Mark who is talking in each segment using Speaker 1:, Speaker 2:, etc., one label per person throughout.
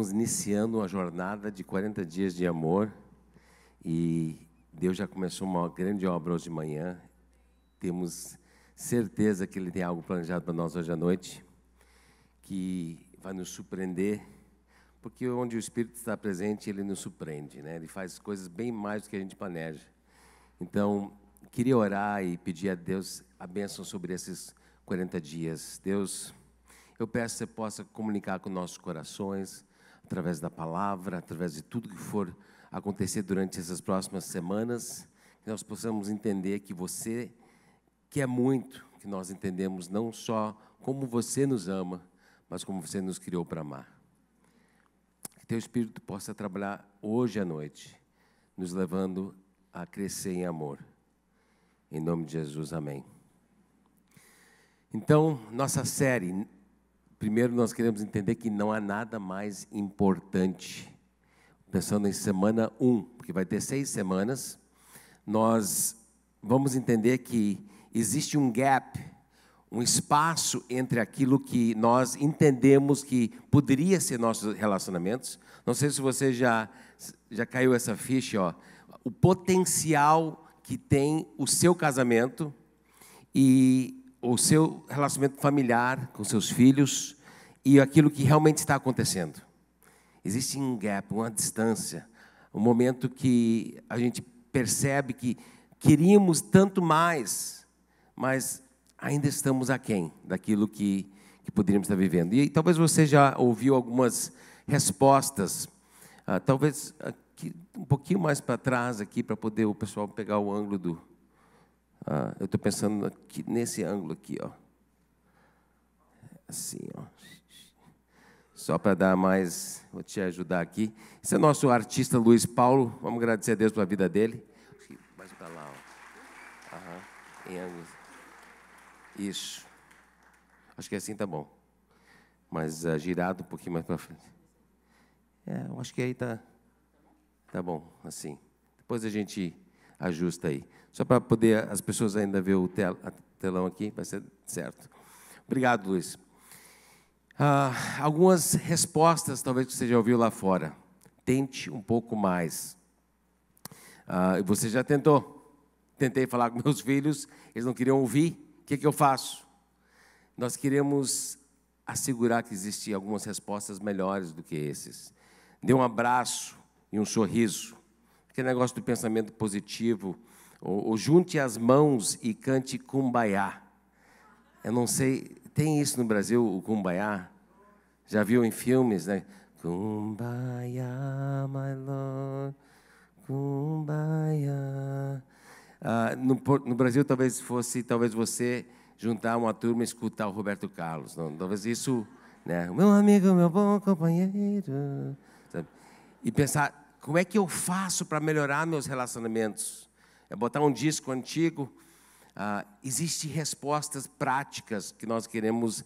Speaker 1: estamos iniciando uma jornada de 40 dias de amor e Deus já começou uma grande obra hoje de manhã. Temos certeza que Ele tem algo planejado para nós hoje à noite que vai nos surpreender, porque onde o Espírito está presente, Ele nos surpreende, né? Ele faz coisas bem mais do que a gente planeja. Então, queria orar e pedir a Deus a bênção sobre esses 40 dias. Deus, eu peço que você possa comunicar com nossos corações, através da palavra, através de tudo que for acontecer durante essas próximas semanas, que nós possamos entender que você quer é muito, que nós entendemos não só como você nos ama, mas como você nos criou para amar. Que teu Espírito possa trabalhar hoje à noite, nos levando a crescer em amor. Em nome de Jesus, amém. Então, nossa série Primeiro, nós queremos entender que não há nada mais importante. Pensando em semana 1, um, porque vai ter seis semanas, nós vamos entender que existe um gap, um espaço entre aquilo que nós entendemos que poderia ser nossos relacionamentos. Não sei se você já, já caiu essa ficha, ó. o potencial que tem o seu casamento e o seu relacionamento familiar com seus filhos, e aquilo que realmente está acontecendo. Existe um gap, uma distância, um momento que a gente percebe que queríamos tanto mais, mas ainda estamos aquém daquilo que, que poderíamos estar vivendo. E talvez você já ouviu algumas respostas, ah, talvez aqui, um pouquinho mais para trás aqui, para poder o pessoal pegar o ângulo do... Ah, eu estou pensando aqui, nesse ângulo aqui, ó. Assim, ó. Só para dar mais, vou te ajudar aqui. Esse é o nosso artista Luiz Paulo. Vamos agradecer a Deus pela vida dele. Mais para lá, Aham. Isso. Acho que é assim tá bom. Mas uh, ah, girado um pouquinho mais para frente. É, eu acho que aí tá, tá bom, assim. Depois a gente ajusta aí. Só para poder as pessoas ainda ver o telão aqui, vai ser certo. Obrigado, Luiz. Ah, algumas respostas talvez que você já ouviu lá fora. Tente um pouco mais. Ah, você já tentou. Tentei falar com meus filhos, eles não queriam ouvir. O que, é que eu faço? Nós queremos assegurar que existem algumas respostas melhores do que esses. Dê um abraço e um sorriso. Aquele negócio do pensamento positivo. Ou, ou junte as mãos e cante cumbaiá. Eu não sei, tem isso no Brasil, o cumbaiá? Já viu em filmes, né? Kumbaya, my Lord, Kumbaya. Ah, no, no, Brasil, talvez fosse talvez você juntar uma turma e escutar o Roberto Carlos. Não, talvez isso, né? Meu amigo, meu bom companheiro. Sabe? E pensar, como é que eu faço para melhorar meus relacionamentos? É botar um disco antigo. Ah, Existem respostas práticas que nós queremos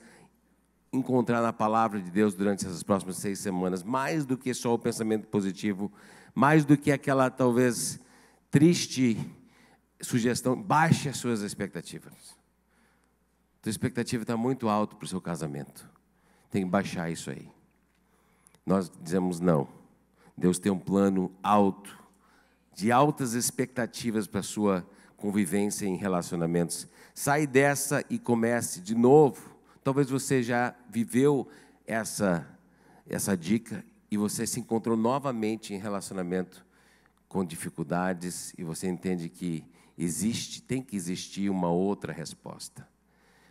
Speaker 1: encontrar na palavra de Deus durante essas próximas seis semanas, mais do que só o pensamento positivo, mais do que aquela talvez triste sugestão, baixe as suas expectativas. Sua expectativa está muito alta para o seu casamento. Tem que baixar isso aí. Nós dizemos não. Deus tem um plano alto, de altas expectativas para a sua convivência em relacionamentos. Sai dessa e comece de novo Talvez você já viveu essa, essa dica e você se encontrou novamente em relacionamento com dificuldades e você entende que existe, tem que existir uma outra resposta.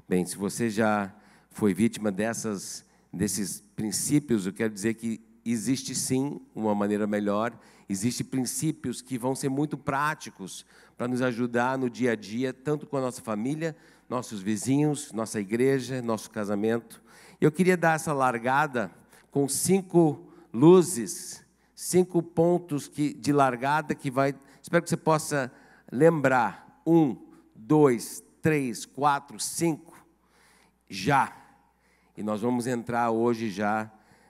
Speaker 1: Bem, se você já foi vítima dessas, desses princípios, eu quero dizer que existe sim uma maneira melhor, existem princípios que vão ser muito práticos para nos ajudar no dia a dia, tanto com a nossa família, nossos vizinhos, nossa igreja, nosso casamento. Eu queria dar essa largada com cinco luzes, cinco pontos que, de largada que vai. Espero que você possa lembrar. Um, dois, três, quatro, cinco. Já. E nós vamos entrar hoje já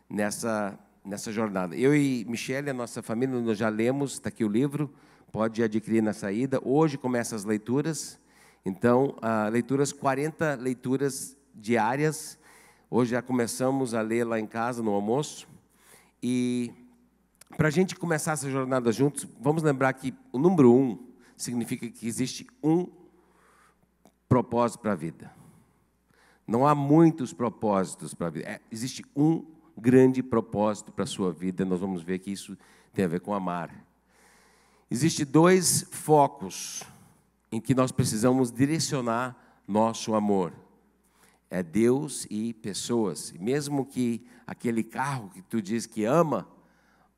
Speaker 1: nessa, nessa jornada. Eu e Michelle, a nossa família, nós já lemos, está aqui o livro, pode adquirir na saída. Hoje começa as leituras. Então, ah, leituras, 40 leituras diárias. Hoje já começamos a ler lá em casa, no almoço. E para a gente começar essa jornada juntos, vamos lembrar que o número um significa que existe um propósito para a vida. Não há muitos propósitos para a vida. É, existe um grande propósito para a sua vida. Nós vamos ver que isso tem a ver com amar. Existem dois focos em que nós precisamos direcionar nosso amor. É Deus e pessoas. Mesmo que aquele carro que tu diz que ama,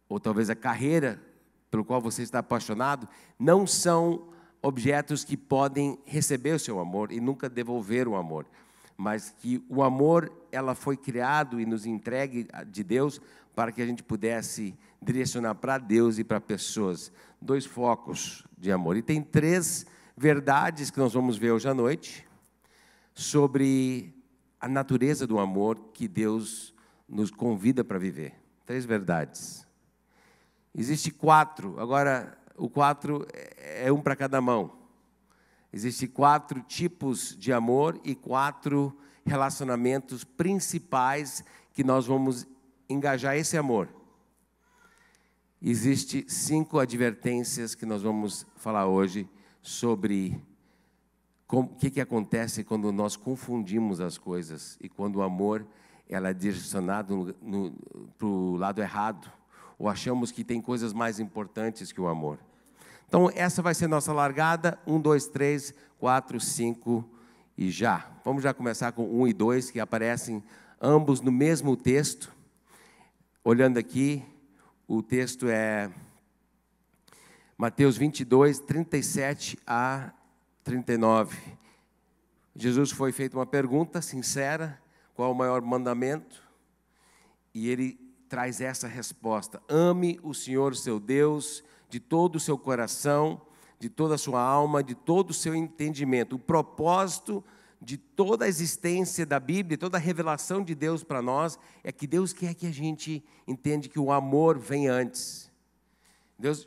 Speaker 1: ou talvez a carreira pelo qual você está apaixonado, não são objetos que podem receber o seu amor e nunca devolver o amor, mas que o amor ela foi criado e nos entregue de Deus para que a gente pudesse direcionar para Deus e para pessoas. Dois focos de amor. E tem três verdades que nós vamos ver hoje à noite sobre a natureza do amor que Deus nos convida para viver. Três verdades. Existe quatro, agora o quatro é um para cada mão. Existem quatro tipos de amor e quatro relacionamentos principais que nós vamos engajar esse amor. Existem cinco advertências que nós vamos falar hoje sobre o que, que acontece quando nós confundimos as coisas e quando o amor ela é direcionado para o lado errado, ou achamos que tem coisas mais importantes que o amor. Então, essa vai ser nossa largada: um dois três quatro cinco e já. Vamos já começar com um e dois que aparecem ambos no mesmo texto. Olhando aqui, o texto é Mateus 22, 37 a 39. Jesus foi feito uma pergunta sincera: qual o maior mandamento? E ele traz essa resposta: ame o Senhor seu Deus de todo o seu coração, de toda a sua alma, de todo o seu entendimento. O propósito de toda a existência da Bíblia, toda a revelação de Deus para nós, é que Deus quer que a gente entende que o amor vem antes. Deus,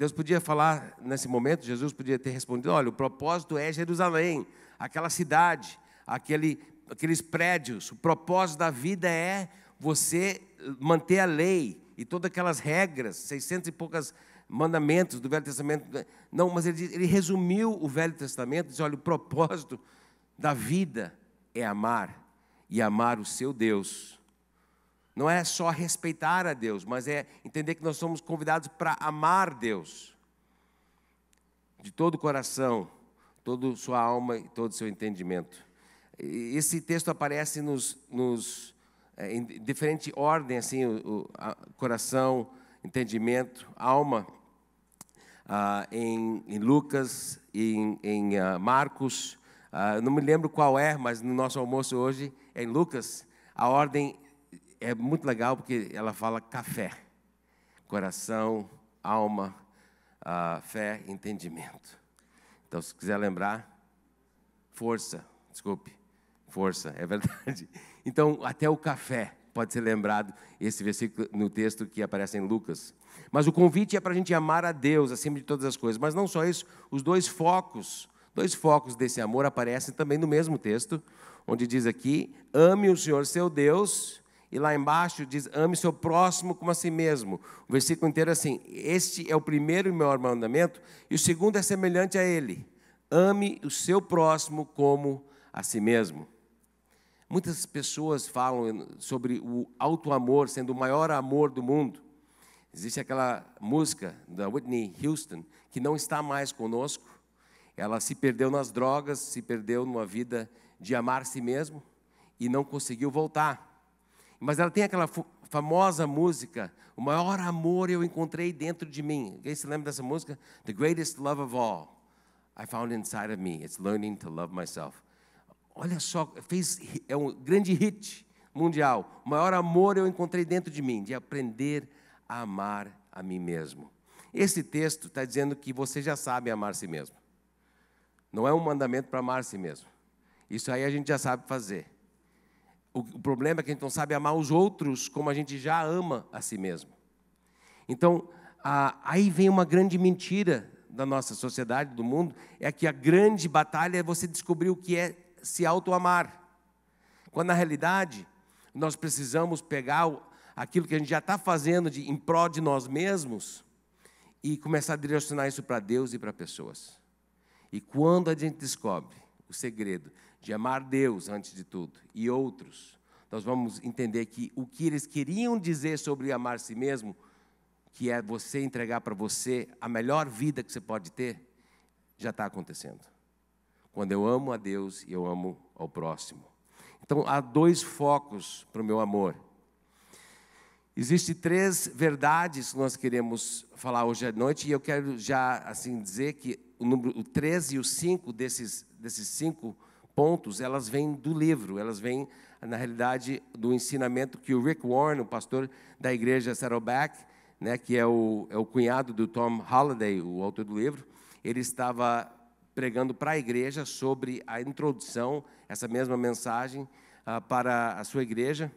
Speaker 1: Deus podia falar nesse momento, Jesus podia ter respondido: olha, o propósito é Jerusalém, aquela cidade, aquele, aqueles prédios. O propósito da vida é você eh, manter a lei e todas aquelas regras, 600 e poucas mandamentos do Velho Testamento. Não, mas ele, ele resumiu o Velho Testamento, disse, olha, o propósito da vida é amar e amar o seu Deus não é só respeitar a Deus, mas é entender que nós somos convidados para amar Deus de todo o coração, toda sua alma e todo o seu entendimento. Esse texto aparece nos, nos eh, em diferente ordem, assim, o, o coração, entendimento, alma, ah, em, em, Lucas, em, em ah, Marcos, ah, não me lembro qual é, mas no nosso almoço hoje, é em Lucas, a ordem é muito legal porque ela fala café, coração, alma, uh, fé, entendimento. Então, se quiser lembrar, força, desculpe, força, é verdade. Então, até o café pode ser lembrado, esse versículo no texto que aparece em Lucas. Mas o convite é para a gente amar a Deus acima de todas as coisas. Mas não só isso, os dois focos, dois focos desse amor aparecem também no mesmo texto, onde diz aqui: ame o Senhor seu Deus e lá embaixo diz: ame seu próximo como a si mesmo. O versículo inteiro é assim: este é o primeiro e maior mandamento, e o segundo é semelhante a ele: ame o seu próximo como a si mesmo. Muitas pessoas falam sobre o alto amor sendo o maior amor do mundo. Existe aquela música da Whitney Houston que não está mais conosco. Ela se perdeu nas drogas, se perdeu numa vida de amar si mesmo e não conseguiu voltar. Mas ela tem aquela famosa música, O Maior Amor Eu Encontrei Dentro de Mim. Quem se lembra dessa música? The Greatest Love of All I Found Inside of Me. It's Learning to Love Myself. Olha só, fez, é um grande hit mundial. O maior amor eu encontrei dentro de mim, de aprender a amar a mim mesmo. Esse texto está dizendo que você já sabe amar a si mesmo. Não é um mandamento para amar a si mesmo. Isso aí a gente já sabe fazer. O, o problema é que a gente não sabe amar os outros como a gente já ama a si mesmo. Então, a, aí vem uma grande mentira da nossa sociedade, do mundo, é que a grande batalha é você descobrir o que é se auto-amar. Quando na realidade, nós precisamos pegar aquilo que a gente já está fazendo de, em prol de nós mesmos e começar a direcionar isso para Deus e para pessoas. E quando a gente descobre o segredo de amar Deus antes de tudo e outros, nós vamos entender que o que eles queriam dizer sobre amar si mesmo, que é você entregar para você a melhor vida que você pode ter, já está acontecendo. Quando eu amo a Deus e eu amo ao próximo. Então há dois focos para o meu amor. Existem três verdades que nós queremos falar hoje à noite, e eu quero já assim dizer que o número o 13 e o 5 desses, desses cinco pontos, elas vêm do livro, elas vêm, na realidade, do ensinamento que o Rick Warren, o pastor da igreja Saddleback, né, que é o, é o cunhado do Tom Halliday, o autor do livro, ele estava pregando para a igreja sobre a introdução, essa mesma mensagem, ah, para a sua igreja,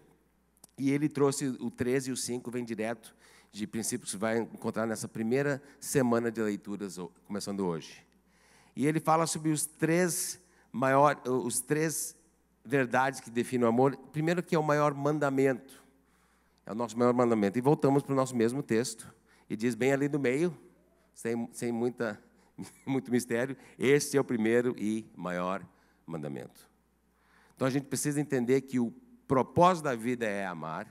Speaker 1: e ele trouxe o 13 e o 5, vem direto de princípios que você vai encontrar nessa primeira semana de leituras, começando hoje. E ele fala sobre os três maior, os três verdades que definem o amor. Primeiro que é o maior mandamento. É o nosso maior mandamento. E voltamos para o nosso mesmo texto. E diz bem ali do meio, sem, sem muita, muito mistério, este é o primeiro e maior mandamento. Então a gente precisa entender que o propósito da vida é amar,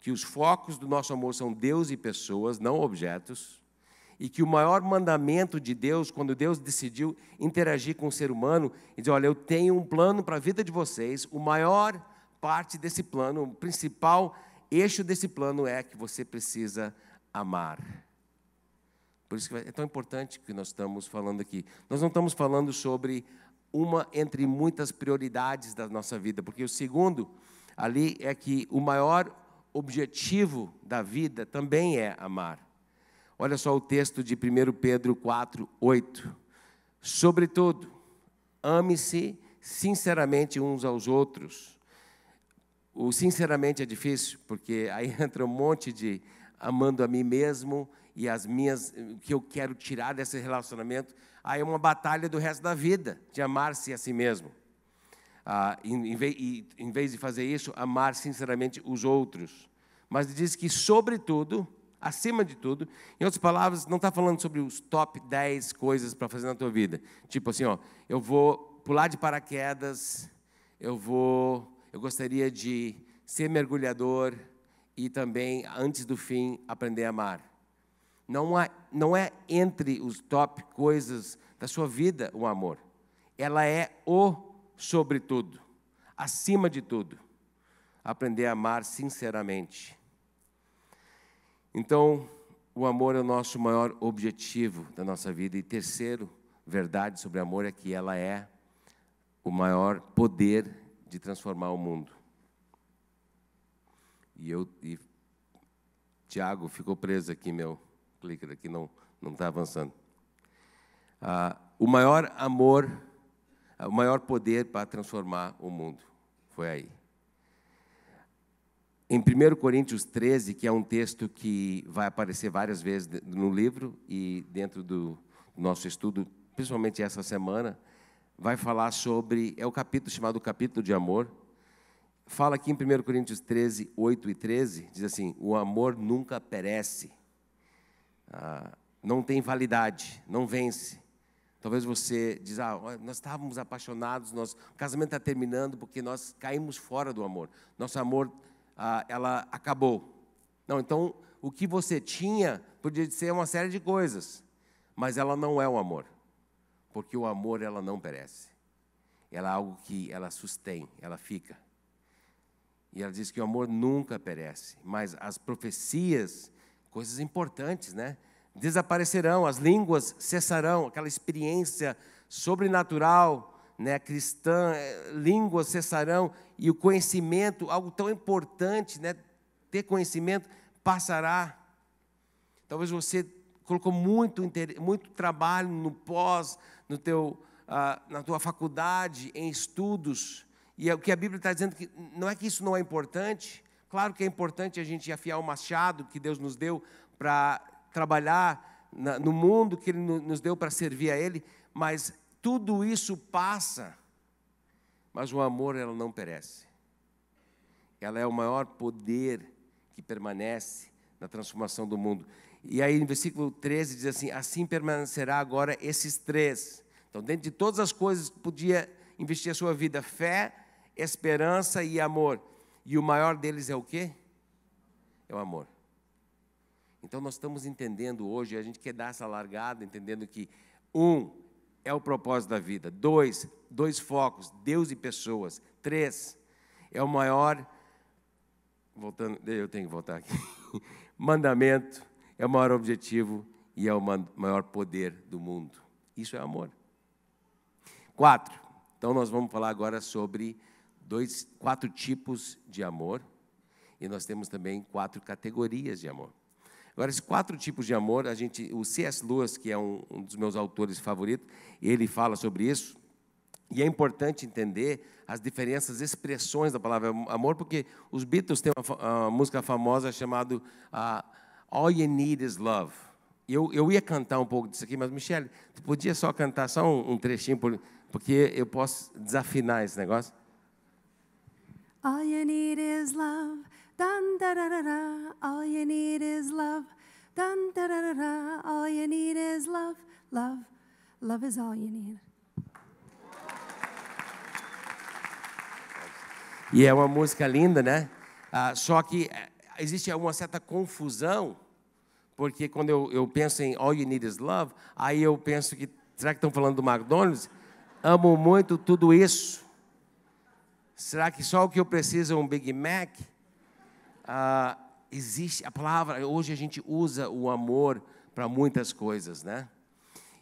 Speaker 1: que os focos do nosso amor são Deus e pessoas, não objetos e que o maior mandamento de Deus, quando Deus decidiu interagir com o ser humano, e dizer: olha, eu tenho um plano para a vida de vocês, o maior parte desse plano, o principal eixo desse plano é que você precisa amar. Por isso que é tão importante que nós estamos falando aqui. Nós não estamos falando sobre uma entre muitas prioridades da nossa vida, porque o segundo ali é que o maior objetivo da vida também é amar. Olha só o texto de 1 Pedro 4, 8. Sobretudo, ame-se sinceramente uns aos outros. O sinceramente é difícil, porque aí entra um monte de amando a mim mesmo e as minhas o que eu quero tirar desse relacionamento. Aí é uma batalha do resto da vida, de amar-se a si mesmo. Ah, em, em, vez, em vez de fazer isso, amar sinceramente os outros. Mas diz que, sobretudo, acima de tudo. Em outras palavras, não está falando sobre os top 10 coisas para fazer na tua vida. Tipo assim, ó, eu vou pular de paraquedas, eu vou, eu gostaria de ser mergulhador e também antes do fim aprender a amar. Não há, não é entre os top coisas da sua vida o amor. Ela é o sobretudo, acima de tudo. Aprender a amar sinceramente então, o amor é o nosso maior objetivo da nossa vida. E terceiro, verdade sobre amor é que ela é o maior poder de transformar o mundo. E eu e Tiago ficou preso aqui, meu clicker aqui não não está avançando. Ah, o maior amor, o maior poder para transformar o mundo foi aí. Em 1 Coríntios 13, que é um texto que vai aparecer várias vezes no livro e dentro do nosso estudo, principalmente essa semana, vai falar sobre. É o capítulo chamado Capítulo de Amor. Fala aqui em 1 Coríntios 13, 8 e 13, diz assim: O amor nunca perece, ah, não tem validade, não vence. Talvez você diz, ah, nós estávamos apaixonados, nós, o casamento está terminando porque nós caímos fora do amor. Nosso amor ah, ela acabou. Não, então o que você tinha podia ser uma série de coisas, mas ela não é o amor, porque o amor ela não perece. Ela é algo que ela sustém, ela fica. E ela diz que o amor nunca perece, mas as profecias, coisas importantes, né? Desaparecerão, as línguas cessarão, aquela experiência sobrenatural né, cristã, é, línguas cessarão e o conhecimento, algo tão importante, né, ter conhecimento, passará. Talvez você colocou muito, muito trabalho no pós, no teu, ah, na tua faculdade, em estudos, e é o que a Bíblia está dizendo que não é que isso não é importante, claro que é importante a gente afiar o machado que Deus nos deu para trabalhar na, no mundo que Ele nos deu para servir a Ele, mas tudo isso passa, mas o amor ela não perece. Ela é o maior poder que permanece na transformação do mundo. E aí, no versículo 13, diz assim: Assim permanecerá agora esses três. Então, dentro de todas as coisas que podia investir a sua vida, fé, esperança e amor. E o maior deles é o quê? É o amor. Então, nós estamos entendendo hoje, a gente quer dar essa largada, entendendo que, um, é o propósito da vida. Dois, dois focos, Deus e pessoas. Três, é o maior. Voltando, eu tenho que voltar aqui. Mandamento é o maior objetivo e é o maior poder do mundo. Isso é amor. Quatro. Então nós vamos falar agora sobre dois, quatro tipos de amor e nós temos também quatro categorias de amor. Agora, esses quatro tipos de amor, a gente, o C.S. Lewis, que é um, um dos meus autores favoritos, ele fala sobre isso. E é importante entender as diferenças, expressões da palavra amor, porque os Beatles têm uma, uma música famosa chamada uh, All You Need Is Love. Eu, eu ia cantar um pouco disso aqui, mas, Michele, tu podia só cantar só um, um trechinho, por, porque eu posso desafinar esse negócio? All you need is love. Dun, da, da, da, da, all you need is love. Dun, da, da, da, da, all you need is love. Love, love is all you need. E é uma música linda, né? Ah, só que eh, existe uma certa confusão, porque quando eu, eu, penso em All You Need Is Love, aí eu penso que, será que estão falando do McDonald's? Amo muito tudo isso. Será que só o que eu preciso é um Big Mac? ah, existe a palavra, hoje a gente usa o amor para muitas coisas, né?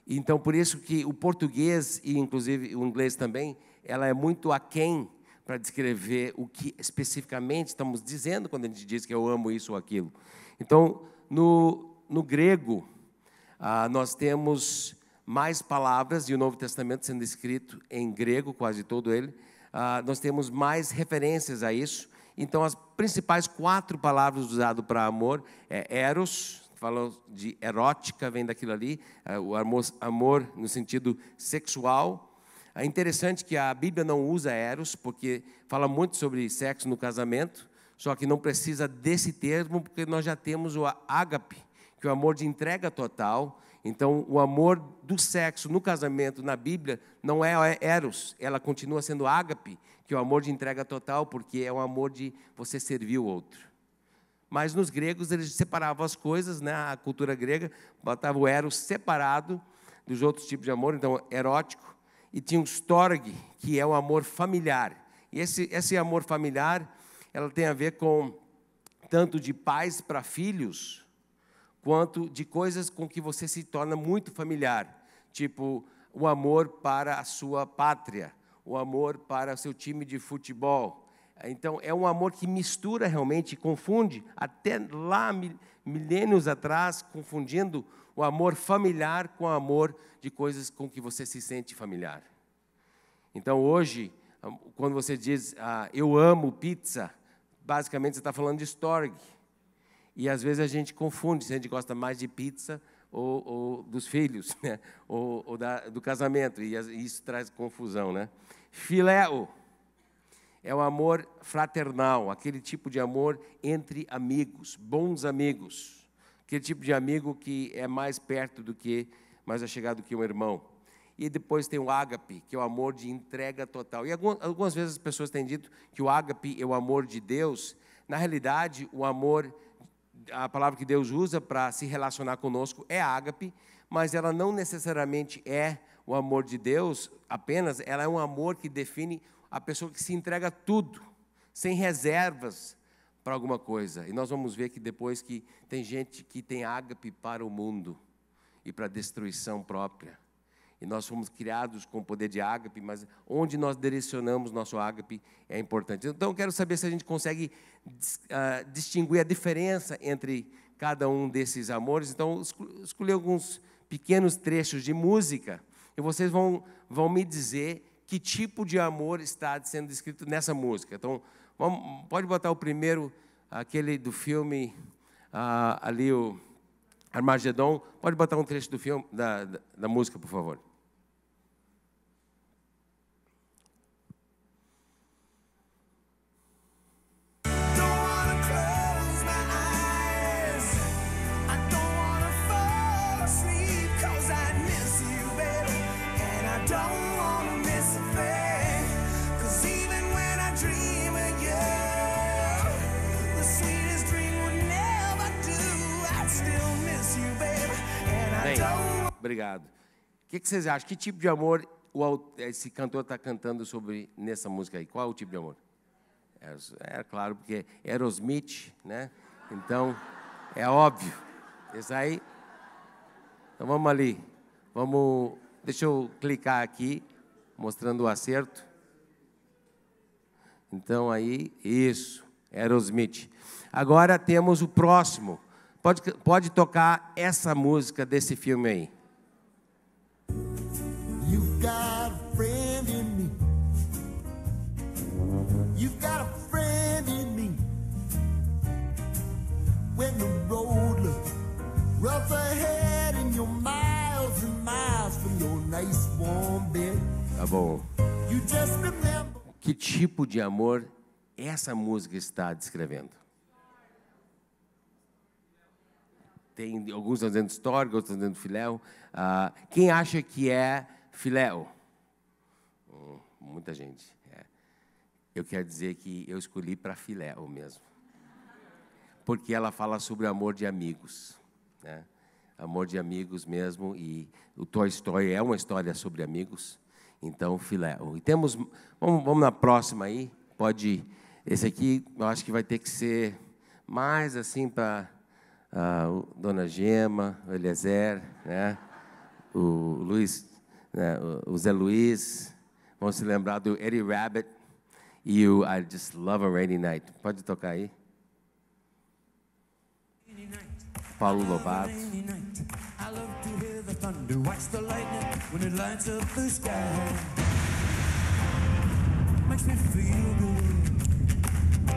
Speaker 1: Então, por isso que o português e inclusive o inglês também, ela é muito aquém para descrever o que especificamente estamos dizendo quando a gente diz que eu amo isso ou aquilo. Então, no, no grego, ah, nós temos mais palavras, e o Novo Testamento sendo escrito em grego, quase todo ele, ah, nós temos mais referências a isso, então, as principais quatro palavras usadas para amor é eros, falou de erótica, vem daquilo ali, é, o amor, amor no sentido sexual. É interessante que a Bíblia não usa eros, porque fala muito sobre sexo no casamento, só que não precisa desse termo, porque nós já temos o ágape, que é o amor de entrega total. Então, o amor do sexo no casamento, na Bíblia, não é, é eros, ela continua sendo ágape, que é o amor de entrega total, porque é um amor de você servir o outro. Mas nos gregos eles separavam as coisas, né? a cultura grega botava o eros separado dos outros tipos de amor, então erótico, e tinha o storg, que é o amor familiar. E esse, esse amor familiar, ela tem a ver com tanto de pais para filhos, quanto de coisas com que você se torna muito familiar, tipo o amor para a sua pátria, o amor para seu time de futebol. Então, é um amor que mistura realmente, confunde, até lá, milênios atrás, confundindo o amor familiar com o amor de coisas com que você se sente familiar. Então, hoje, quando você diz ah, eu amo pizza, basicamente você está falando de Storg. E às vezes a gente confunde se a gente gosta mais de pizza ou, ou dos filhos, né? ou, ou da, do casamento, e isso traz confusão. Né? Filéu é o amor fraternal, aquele tipo de amor entre amigos, bons amigos, aquele tipo de amigo que é mais perto do que, mais achegado do que um irmão. E depois tem o ágape, que é o amor de entrega total. E algumas vezes as pessoas têm dito que o ágape é o amor de Deus. Na realidade, o amor, a palavra que Deus usa para se relacionar conosco é ágape, mas ela não necessariamente é o amor de Deus apenas, ela é um amor que define a pessoa que se entrega tudo, sem reservas para alguma coisa. E nós vamos ver que depois que tem gente que tem ágape para o mundo e para a destruição própria. E nós fomos criados com o poder de ágape, mas onde nós direcionamos nosso ágape é importante. Então, eu quero saber se a gente consegue uh, distinguir a diferença entre cada um desses amores. Então, escolhi alguns pequenos trechos de música e vocês vão, vão me dizer que tipo de amor está sendo descrito nessa música. Então, vamos, pode botar o primeiro, aquele do filme, ah, ali o Armagedon. Pode botar um trecho do filme, da, da, da música, por favor. obrigado. O que, que vocês acham? Que tipo de amor o, esse cantor está cantando sobre nessa música aí? Qual é o tipo de amor? É, é claro, porque Aerosmith, né? Então, é óbvio. Esse aí. Então vamos ali. Vamos. Deixa eu clicar aqui, mostrando o acerto. Então aí, isso, Aerosmith. Agora temos o próximo. Pode, pode tocar essa música desse filme aí. You've got a friend in me. When the road looks rough ahead and you're miles and miles from your nice warm bed. Tá bom. You just remember. Que tipo de amor essa música está descrevendo? Tem alguns estão dizendo história, outros estão dizendo filéu. Uh, quem acha que é filéu? Hum, muita gente eu quero dizer que eu escolhi para filé o mesmo. Porque ela fala sobre amor de amigos, né? Amor de amigos mesmo, e o Toy Story é uma história sobre amigos, então filé. E temos, vamos, vamos na próxima aí, pode, esse aqui eu acho que vai ter que ser mais assim para a ah, Dona Gema, o Eliezer, né? o Luiz, né? o Zé Luiz, vão se lembrar do Eddie Rabbit, you. I just love a rainy night. Pode tocar aí? Paulo Lobato. I love to hear the thunder, watch the lightning when it lights up the sky. Makes me feel good.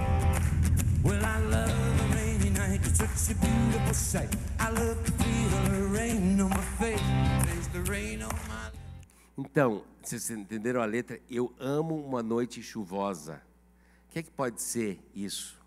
Speaker 1: Well, I love a rainy night, it's such a beautiful sight. I love to feel the rain on my face, the rain on my Então, vocês entenderam a letra? Eu amo uma noite chuvosa. O que é que pode ser isso?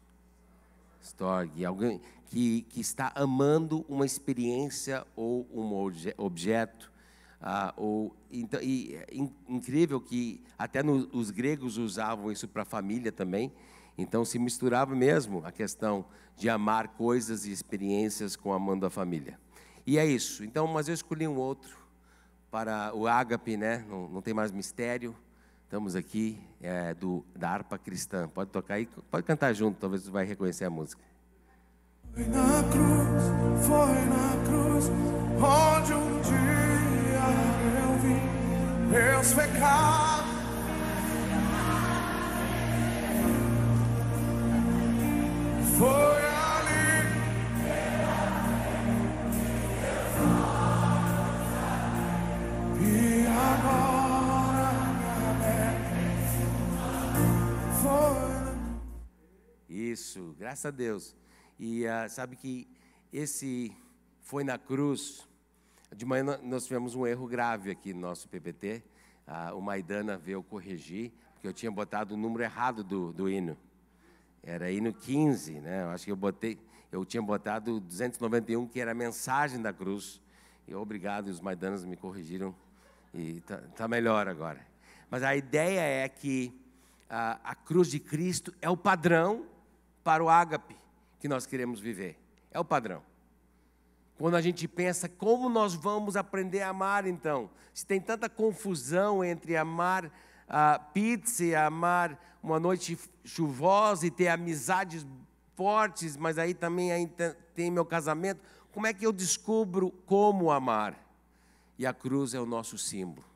Speaker 1: Storg, alguém que, que está amando uma experiência ou um objeto. Ah, ou, então, e, é in, incrível que até no, os gregos usavam isso para a família também. Então se misturava mesmo a questão de amar coisas e experiências com amando a família. E é isso. Então, mas eu escolhi um outro para o ágape, né? Não, não tem mais mistério. Estamos aqui é, do, da harpa cristã. Pode tocar aí, pode cantar junto, talvez você vai reconhecer a música. Foi na cruz, foi na cruz, onde um dia eu vi meus pecados. Foi Isso, graças a Deus. E uh, sabe que esse foi na cruz. De manhã nós tivemos um erro grave aqui no nosso PPT. Uh, ah, o Maidana veio corrigir, porque eu tinha botado o número errado do, do hino. Era hino 15, né? Eu acho que eu botei, eu tinha botado 291, que era a mensagem da cruz. E obrigado, os Maidanas me corrigiram e está tá melhor agora. Mas a ideia é que a, a cruz de Cristo é o padrão para o ágape que nós queremos viver. É o padrão. Quando a gente pensa como nós vamos aprender a amar, então, se tem tanta confusão entre amar a pizza e amar uma noite chuvosa e ter amizades fortes, mas aí também tem meu casamento, como é que eu descubro como amar? E a cruz é o nosso símbolo.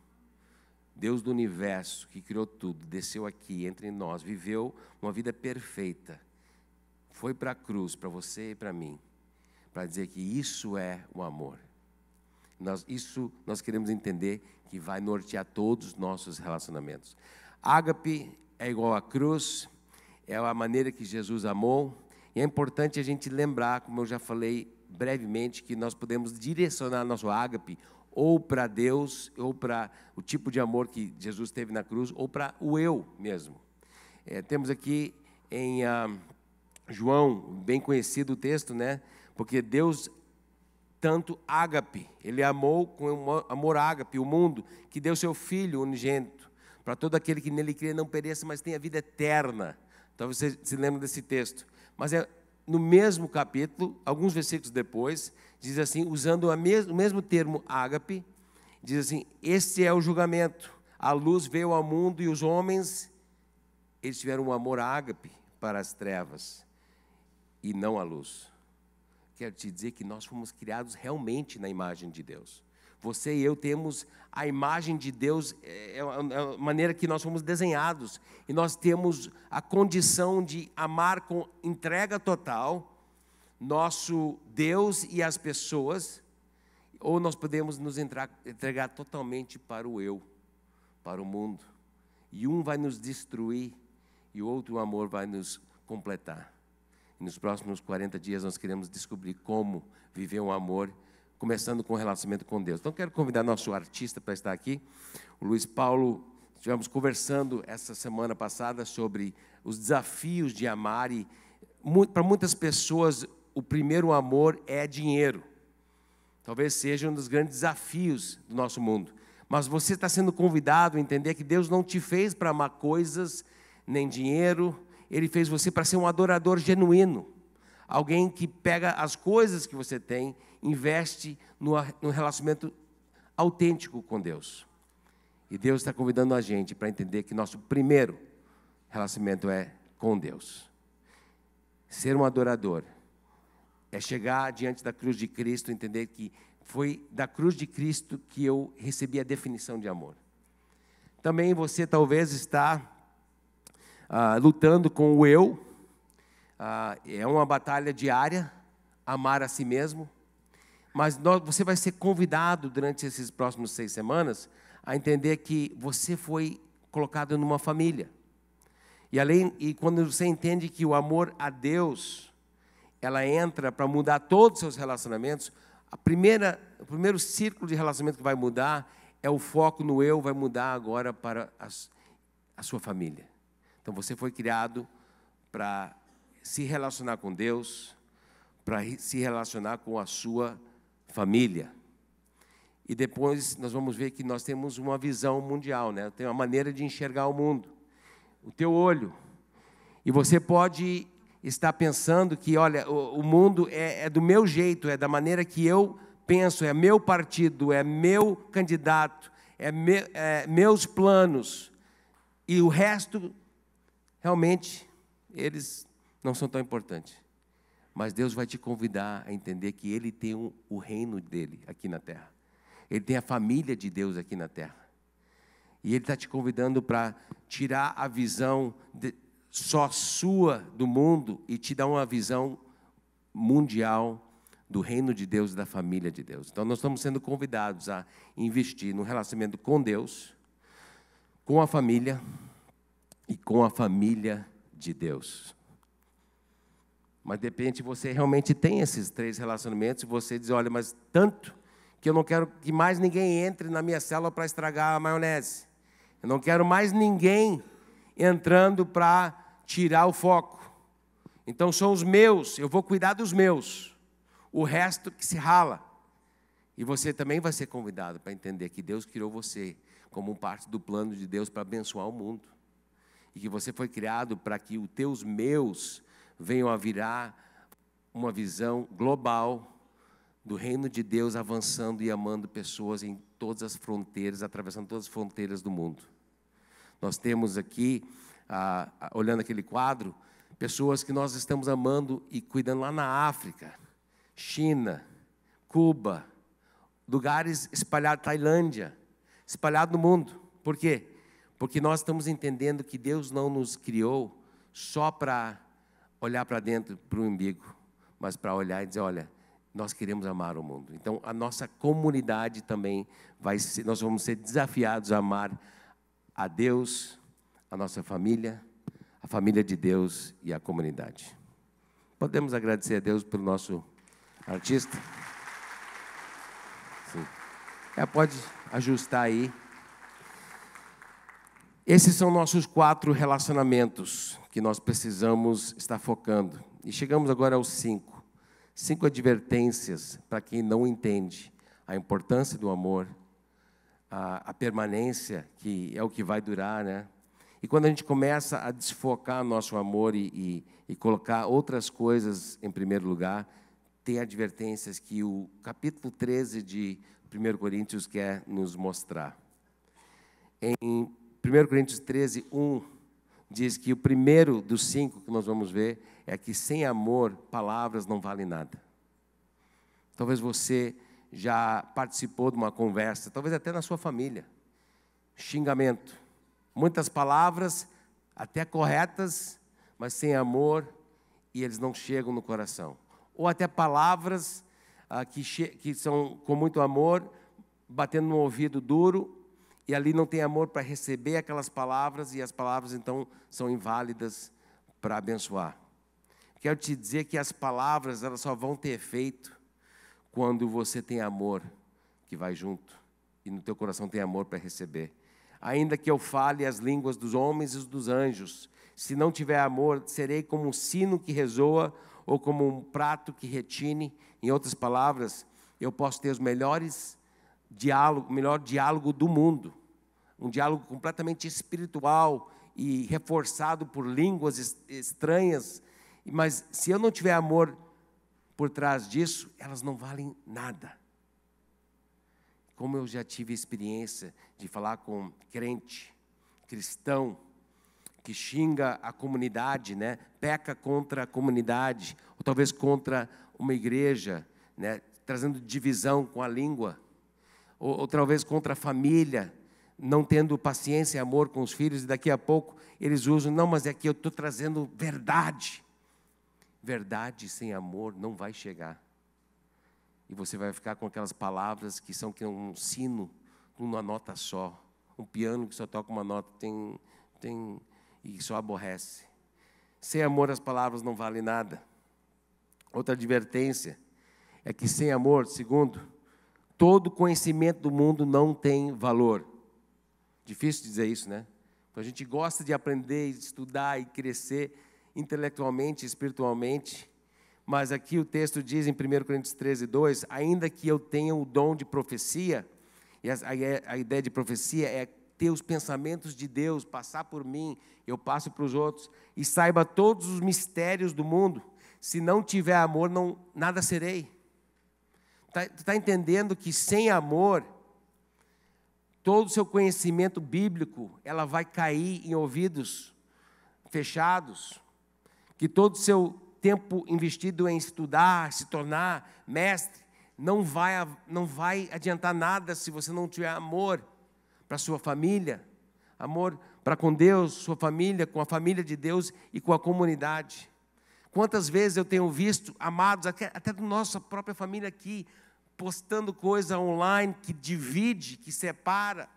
Speaker 1: Deus do universo que criou tudo, desceu aqui entre nós, viveu uma vida perfeita. Foi para a cruz, para você e para mim, para dizer que isso é o amor. Nós, isso nós queremos entender que vai nortear todos os nossos relacionamentos. Ágape é igual à cruz, é a maneira que Jesus amou, e é importante a gente lembrar, como eu já falei brevemente, que nós podemos direcionar nosso ágape ou para Deus, ou para o tipo de amor que Jesus teve na cruz, ou para o eu mesmo. É, temos aqui em ah, João, bem conhecido o texto, né? Porque Deus tanto ágape, ele amou com amor ágape o mundo, que deu seu filho unigênito, para todo aquele que nele crê não pereça, mas tenha vida eterna. Então você se lembra desse texto. Mas é no mesmo capítulo, alguns versículos depois, diz assim, usando mes o mesmo termo ágape, diz assim: Este é o julgamento. A luz veio ao mundo e os homens, eles tiveram um amor ágape para as trevas e não a luz. Quero te dizer que nós fomos criados realmente na imagem de Deus. Você e eu temos a imagem de Deus, é, é, é a maneira que nós fomos desenhados. E nós temos a condição de amar com entrega total nosso Deus e as pessoas, ou nós podemos nos entregar totalmente para o eu, para o mundo. E um vai nos destruir e o outro amor vai nos completar. E nos próximos 40 dias nós queremos descobrir como viver um amor começando com o relacionamento com Deus. Então, quero convidar nosso artista para estar aqui, o Luiz Paulo. Estivemos conversando essa semana passada sobre os desafios de amar e, para muitas pessoas, o primeiro amor é dinheiro. Talvez seja um dos grandes desafios do nosso mundo. Mas você está sendo convidado a entender que Deus não te fez para amar coisas, nem dinheiro. Ele fez você para ser um adorador genuíno alguém que pega as coisas que você tem, investe no, no relacionamento autêntico com Deus. E Deus está convidando a gente para entender que nosso primeiro relacionamento é com Deus. Ser um adorador é chegar diante da cruz de Cristo, entender que foi da cruz de Cristo que eu recebi a definição de amor. Também você talvez está ah, lutando com o eu, ah, é uma batalha diária, amar a si mesmo. Mas nós, você vai ser convidado durante esses próximos seis semanas a entender que você foi colocado numa família. E além, e quando você entende que o amor a Deus, ela entra para mudar todos os seus relacionamentos, a primeira, o primeiro círculo de relacionamento que vai mudar é o foco no eu, vai mudar agora para a sua família. Então você foi criado para se relacionar com Deus, para se relacionar com a sua família. E depois nós vamos ver que nós temos uma visão mundial, né? Tem uma maneira de enxergar o mundo. O teu olho. E você pode estar pensando que, olha, o, o mundo é, é do meu jeito, é da maneira que eu penso, é meu partido, é meu candidato, é, me, é, meus planos. E o resto, realmente, eles não são tão importantes. Mas Deus vai te convidar a entender que Ele tem um, o reino dele aqui na terra. Ele tem a família de Deus aqui na terra. E Ele está te convidando para tirar a visão de, só sua do mundo e te dar uma visão mundial do reino de Deus e da família de Deus. Então, nós estamos sendo convidados a investir no relacionamento com Deus, com a família e com a família de Deus. Mas de repente você realmente tem esses três relacionamentos e você diz: olha, mas tanto que eu não quero que mais ninguém entre na minha célula para estragar a maionese. Eu não quero mais ninguém entrando para tirar o foco. Então são os meus, eu vou cuidar dos meus. O resto que se rala. E você também vai ser convidado para entender que Deus criou você como parte do plano de Deus para abençoar o mundo. E que você foi criado para que os teus meus venham a virar uma visão global do reino de Deus avançando e amando pessoas em todas as fronteiras, atravessando todas as fronteiras do mundo. Nós temos aqui, ah, olhando aquele quadro, pessoas que nós estamos amando e cuidando lá na África, China, Cuba, lugares espalhados, Tailândia, espalhado no mundo. Por quê? Porque nós estamos entendendo que Deus não nos criou só para olhar para dentro, para o umbigo, mas para olhar e dizer: olha, nós queremos amar o mundo. Então, a nossa comunidade também vai ser, nós vamos ser desafiados a amar a Deus, a nossa família, a família de Deus e a comunidade. Podemos agradecer a Deus pelo nosso artista? Sim. É, pode ajustar aí. Esses são nossos quatro relacionamentos que nós precisamos estar focando. E chegamos agora aos cinco. Cinco advertências para quem não entende a importância do amor, a, a, permanência, que é o que vai durar, né? E quando a gente começa a desfocar nosso amor e, e, e colocar outras coisas em primeiro lugar, tem advertências que o capítulo 13 de 1 Coríntios quer nos mostrar. Em 1 Coríntios 13, 1 diz que o primeiro dos cinco que nós vamos ver é que sem amor, palavras não valem nada. Talvez você já participou de uma conversa, talvez até na sua família. Xingamento. Muitas palavras, até corretas, mas sem amor e eles não chegam no coração. Ou até palavras ah, que, que são com muito amor, batendo no ouvido duro e ali não tem amor para receber aquelas palavras, e as palavras então são inválidas para abençoar. Quero te dizer que as palavras elas só vão ter efeito quando você tem amor que vai junto e no teu coração tem amor para receber. Ainda que eu fale as línguas dos homens e dos anjos, se não tiver amor, serei como um sino que rezoa ou como um prato que retine. Em outras palavras, eu posso ter os melhores diálogo, melhor diálogo do mundo, um diálogo completamente espiritual e reforçado por línguas estranhas. Mas se eu não tiver amor por trás disso, elas não valem nada. Como eu já tive experiência de falar com crente, cristão, que xinga a comunidade, né? peca contra a comunidade, ou talvez contra uma igreja, né? trazendo divisão com a língua ou, ou talvez contra a família, não tendo paciência e amor com os filhos, e daqui a pouco eles usam, não, mas é que eu estou trazendo verdade. Verdade sem amor não vai chegar. E você vai ficar com aquelas palavras que são que um sino uma nota só, um piano que só toca uma nota, tem, tem e só aborrece. Sem amor as palavras não valem nada. Outra advertência é que sem amor, segundo, Todo conhecimento do mundo não tem valor. Difícil dizer isso, né? Então, a gente gosta de aprender, estudar e crescer intelectualmente, espiritualmente. Mas aqui o texto diz em 1 Coríntios 13, 2: ainda que eu tenha o dom de profecia, e a, ideia de profecia é ter os pensamentos de Deus, passar por mim, eu passo para os outros, e saiba todos os mistérios do mundo, se não tiver amor, não, nada serei. Está tá entendendo que sem amor, todo o seu conhecimento bíblico, ela vai cair em ouvidos fechados, que todo o seu tempo investido em estudar, se tornar mestre, não vai, não vai adiantar nada se você não tiver amor para sua família, amor para com Deus, sua família, com a família de Deus e com a comunidade. Quantas vezes eu tenho visto amados, até da nossa própria família aqui, postando coisa online que divide, que separa,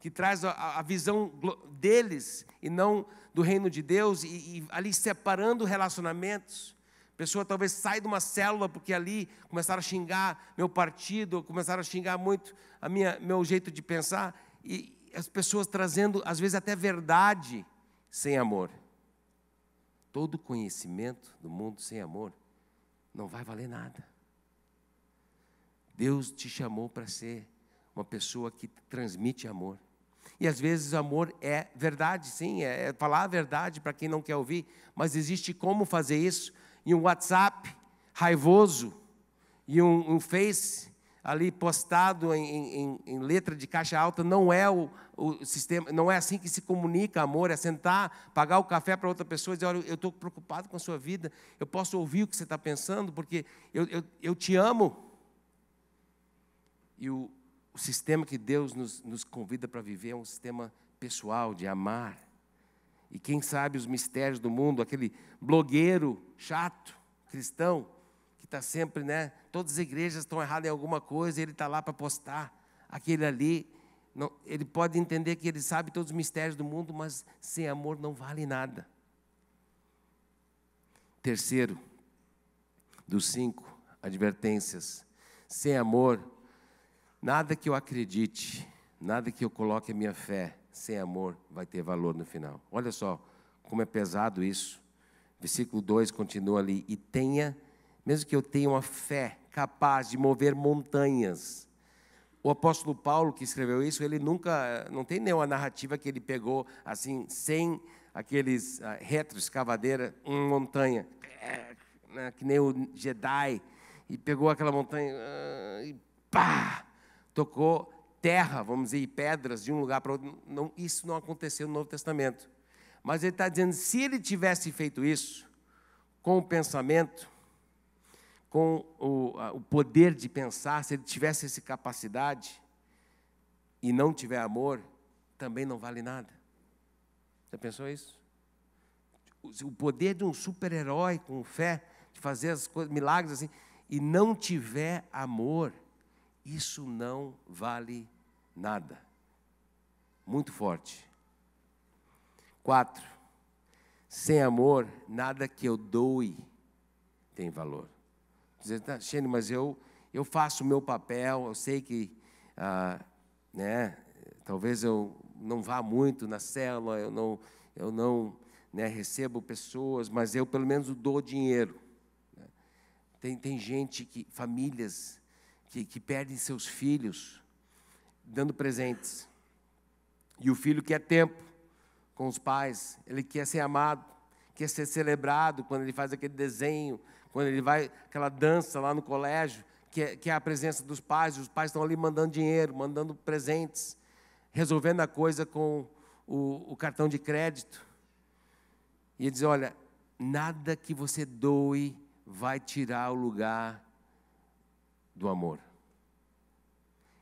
Speaker 1: que traz a, a visão deles e não do reino de Deus, e, e ali separando relacionamentos. A pessoa talvez sai de uma célula porque ali começaram a xingar meu partido, começaram a xingar muito a minha, meu jeito de pensar, e as pessoas trazendo, às vezes, até verdade sem amor todo conhecimento do mundo sem amor não vai valer nada. Deus te chamou para ser uma pessoa que transmite amor. E às vezes o amor é verdade, sim, é, é falar a verdade para quem não quer ouvir, mas existe como fazer isso em um WhatsApp raivoso, e um, um Face, ali postado em, em, em letra de caixa alta, não é o, o, sistema, não é assim que se comunica amor, é sentar, pagar o café para outra pessoa e dizer, olha, eu estou preocupado com a sua vida, eu posso ouvir o que você está pensando, porque eu, eu, eu te amo. E o, o sistema que Deus nos, nos convida para viver é um sistema pessoal, de amar. E quem sabe os mistérios do mundo, aquele blogueiro chato, cristão, está sempre, né? Todas as igrejas estão erradas em alguma coisa, ele está lá para postar. Aquele ali, não, ele pode entender que ele sabe todos os mistérios do mundo, mas sem amor não vale nada. Terceiro, dos cinco advertências: sem amor, nada que eu acredite, nada que eu coloque a minha fé, sem amor, vai ter valor no final. Olha só como é pesado isso. Versículo 2 continua ali: e tenha mesmo que eu tenha uma fé capaz de mover montanhas. O apóstolo Paulo, que escreveu isso, ele nunca, não tem nenhuma narrativa que ele pegou assim, sem aqueles uh, ah, retroescavadeira, uma montanha, né, que nem o Jedi, e pegou aquela montanha uh, e pá, tocou terra, vamos dizer, e pedras de um lugar para outro. Não, isso não aconteceu no Novo Testamento. Mas ele está dizendo, se ele tivesse feito isso com o pensamento, com o, o poder de pensar, se ele tivesse essa capacidade e não tiver amor, também não vale nada. Já pensou isso? O poder de um super-herói com fé, de fazer as coisas, milagres assim, e não tiver amor, isso não vale nada. Muito forte. Quatro, sem amor, nada que eu doe tem valor dizer, tá, Shane, mas eu, eu faço o meu papel, eu sei que ah, né, talvez eu não vá muito na célula, eu não, eu não né, recebo pessoas, mas eu pelo menos dou dinheiro. Tem, tem gente, que, famílias, que, que perdem seus filhos dando presentes. E o filho quer tempo com os pais, ele quer ser amado, quer ser celebrado quando ele faz aquele desenho, quando ele vai, aquela dança lá no colégio, que é, que é a presença dos pais, os pais estão ali mandando dinheiro, mandando presentes, resolvendo a coisa com o, o cartão de crédito. E ele diz: Olha, nada que você doe vai tirar o lugar do amor.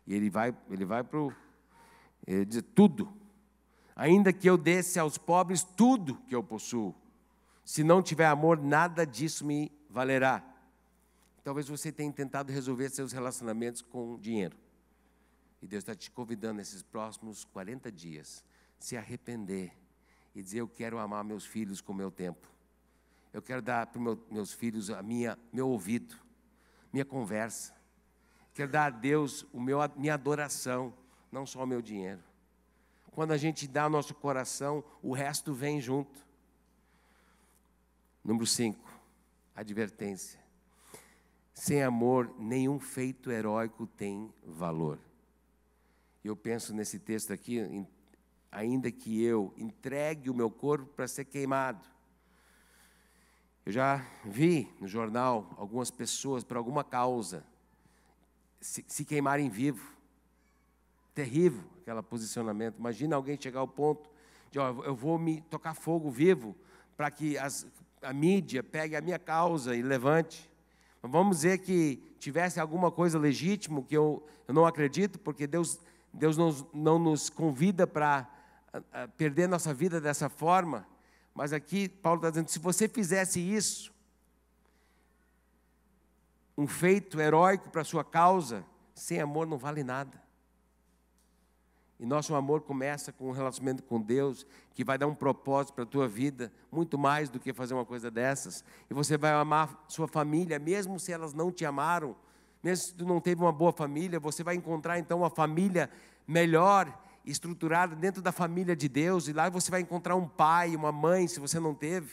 Speaker 1: E ele vai, ele vai para o. Ele diz: tudo. Ainda que eu desse aos pobres tudo que eu possuo, se não tiver amor, nada disso me valerá. Talvez você tenha tentado resolver seus relacionamentos com dinheiro. E Deus está te convidando nesses próximos 40 dias, se arrepender e dizer: Eu quero amar meus filhos com o meu tempo. Eu quero dar para meu, meus filhos a minha, meu ouvido, minha conversa. Quero dar a Deus o meu, minha adoração, não só o meu dinheiro. Quando a gente dá o nosso coração, o resto vem junto. Número 5. Advertência. Sem amor, nenhum feito heróico tem valor. Eu penso nesse texto aqui, ainda que eu entregue o meu corpo para ser queimado. Eu já vi no jornal algumas pessoas, por alguma causa, se, se queimarem vivo. Terrível aquele posicionamento. Imagina alguém chegar ao ponto de, ó, eu vou me tocar fogo vivo para que as a mídia pegue a minha causa e levante. Mas vamos dizer que tivesse alguma coisa legítima, que eu, eu não acredito, porque Deus, Deus não, não nos convida para perder nossa vida dessa forma. Mas aqui Paulo está dizendo: se você fizesse isso, um feito heróico para a sua causa, sem amor não vale nada. E nosso amor começa com um relacionamento com Deus, que vai dar um propósito para a tua vida, muito mais do que fazer uma coisa dessas. E você vai amar sua família, mesmo se elas não te amaram, mesmo se tu não teve uma boa família, você vai encontrar então uma família melhor, estruturada dentro da família de Deus, e lá você vai encontrar um pai, uma mãe, se você não teve.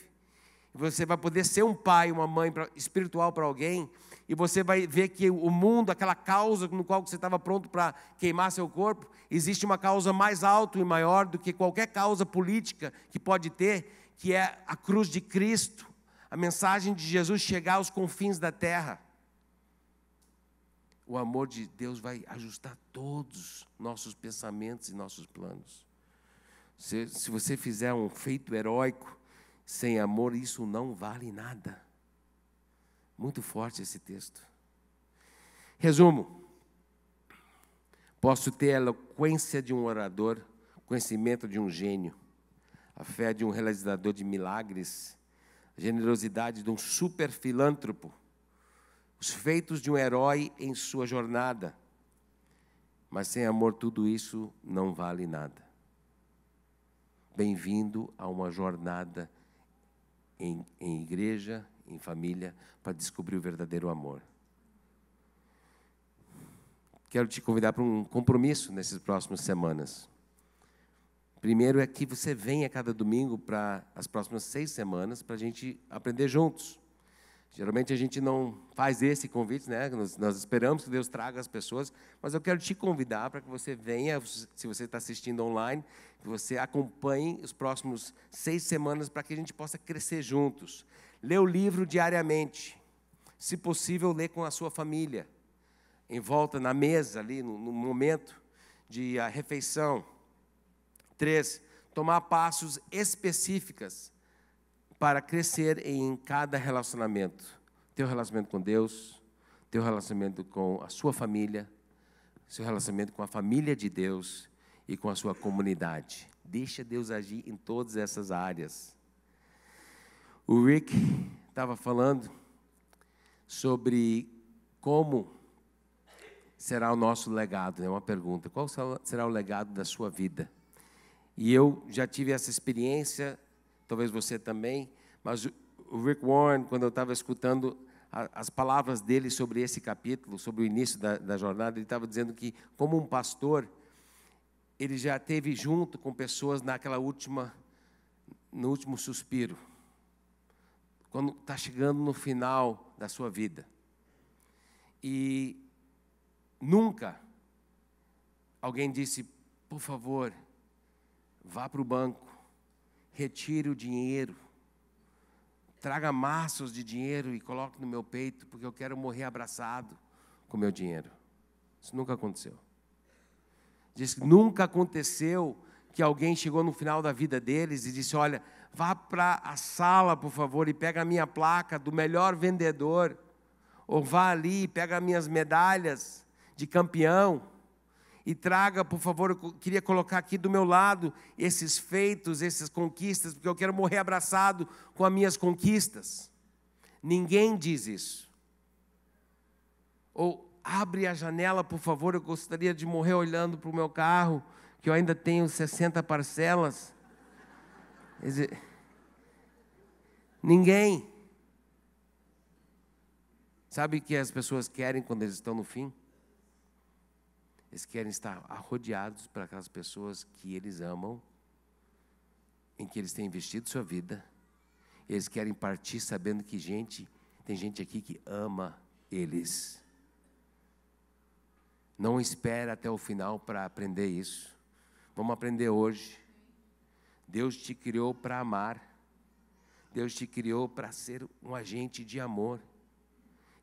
Speaker 1: Você vai poder ser um pai, uma mãe espiritual para alguém e você vai ver que o mundo, aquela causa no qual você estava pronto para queimar seu corpo, existe uma causa mais alta e maior do que qualquer causa política que pode ter, que é a cruz de Cristo, a mensagem de Jesus chegar aos confins da terra. O amor de Deus vai ajustar todos nossos pensamentos e nossos planos. Se, se você fizer um feito heróico sem amor, isso não vale nada. Muito forte esse texto. Resumo: posso ter a eloquência de um orador, conhecimento de um gênio, a fé de um realizador de milagres, a generosidade de um super filântropo, os feitos de um herói em sua jornada. Mas sem amor, tudo isso não vale nada. Bem-vindo a uma jornada em, em igreja em família, para descobrir o verdadeiro amor. Quero te convidar para um compromisso nessas próximas semanas. Primeiro é que você venha cada domingo para as próximas seis semanas para a gente aprender juntos. Geralmente a gente não faz esse convite, né? Nós, nós, esperamos que Deus traga as pessoas, mas eu quero te convidar para que você venha, se você está assistindo online, que você acompanhe os próximos seis semanas para que a gente possa crescer juntos. Lê o livro diariamente, se possível, lê com a sua família, em volta na mesa ali, no, no momento de a refeição. Três, tomar passos específicas para crescer em cada relacionamento. Teu relacionamento com Deus, teu relacionamento com a sua família, seu relacionamento com a família de Deus e com a sua comunidade. Deixa Deus agir em todas essas áreas. O Rick estava falando sobre como será o nosso legado, é né? uma pergunta. Qual será o legado da sua vida? E eu já tive essa experiência talvez você também, mas o Rick Warren, quando eu estava escutando as palavras dele sobre esse capítulo, sobre o início da, da jornada, ele estava dizendo que, como um pastor, ele já teve junto com pessoas naquela última, no último suspiro, quando está chegando no final da sua vida. E nunca alguém disse, por favor, vá para o banco, retire o dinheiro, traga maços de dinheiro e coloque no meu peito, porque eu quero morrer abraçado com meu dinheiro. Isso nunca aconteceu. Diz que nunca aconteceu que alguém chegou no final da vida deles e disse: Olha, vá para a sala, por favor, e pega a minha placa do melhor vendedor, ou vá ali e pega minhas medalhas de campeão e traga, por favor, eu queria colocar aqui do meu lado esses feitos, essas conquistas, porque eu quero morrer abraçado com as minhas conquistas. Ninguém diz isso. Ou abre a janela, por favor, eu gostaria de morrer olhando para o meu carro, que eu ainda tenho 60 parcelas. ninguém. Sabe o que as pessoas querem quando eles estão no fim? Eles querem estar rodeados por aquelas pessoas que eles amam, em que eles têm investido sua vida. Eles querem partir sabendo que gente, tem gente aqui que ama eles. Não espera até o final para aprender isso. Vamos aprender hoje. Deus te criou para amar. Deus te criou para ser um agente de amor.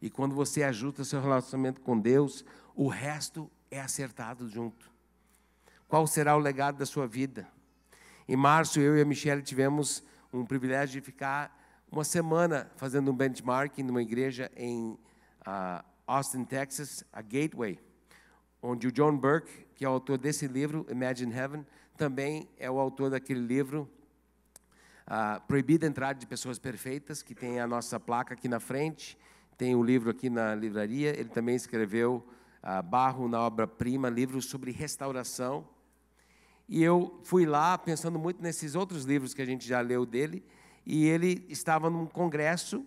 Speaker 1: E quando você ajusta seu relacionamento com Deus, o resto é acertado junto. Qual será o legado da sua vida? Em março, eu e a Michelle tivemos um privilégio de ficar uma semana fazendo um benchmarking numa igreja em uh, Austin, Texas, a Gateway, onde o John Burke, que é o autor desse livro, Imagine Heaven, também é o autor daquele livro uh, Proibida a Entrada de Pessoas Perfeitas, que tem a nossa placa aqui na frente, tem o livro aqui na livraria, ele também escreveu ah, Barro na obra-prima, livro sobre restauração. E eu fui lá pensando muito nesses outros livros que a gente já leu dele, e ele estava num congresso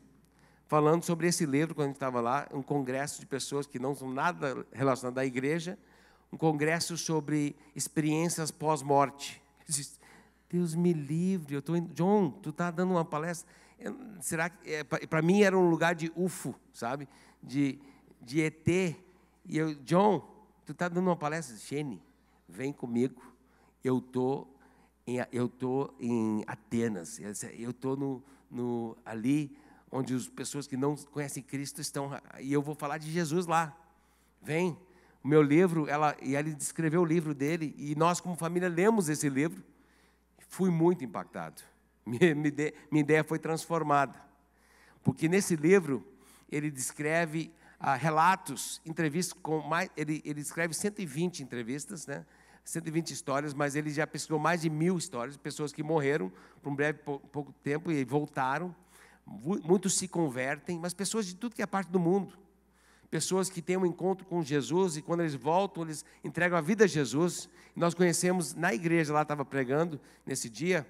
Speaker 1: falando sobre esse livro quando a gente estava lá, um congresso de pessoas que não são nada relacionadas à igreja, um congresso sobre experiências pós-morte. Deus me livre, eu estou indo. John, tu está dando uma palestra. Será que. É, para mim era um lugar de ufo, sabe? De, de ET. E eu, John, tu está dando uma palestra? Shane, vem comigo. Eu tô em, eu tô em Atenas. Eu tô no, no ali onde as pessoas que não conhecem Cristo estão. E eu vou falar de Jesus lá. Vem. O meu livro, ela, e ele descreveu o livro dele, e nós, como família, lemos esse livro. Fui muito impactado. Minha, minha ideia foi transformada. Porque nesse livro, ele descreve ah, relatos, entrevistas com mais. Ele, ele escreve 120 entrevistas, né? 120 histórias, mas ele já pesquisou mais de mil histórias, pessoas que morreram por um breve pouco tempo e voltaram. Muitos se convertem, mas pessoas de tudo que é parte do mundo. Pessoas que têm um encontro com Jesus e quando eles voltam, eles entregam a vida a Jesus. Nós conhecemos na igreja, lá estava pregando nesse dia,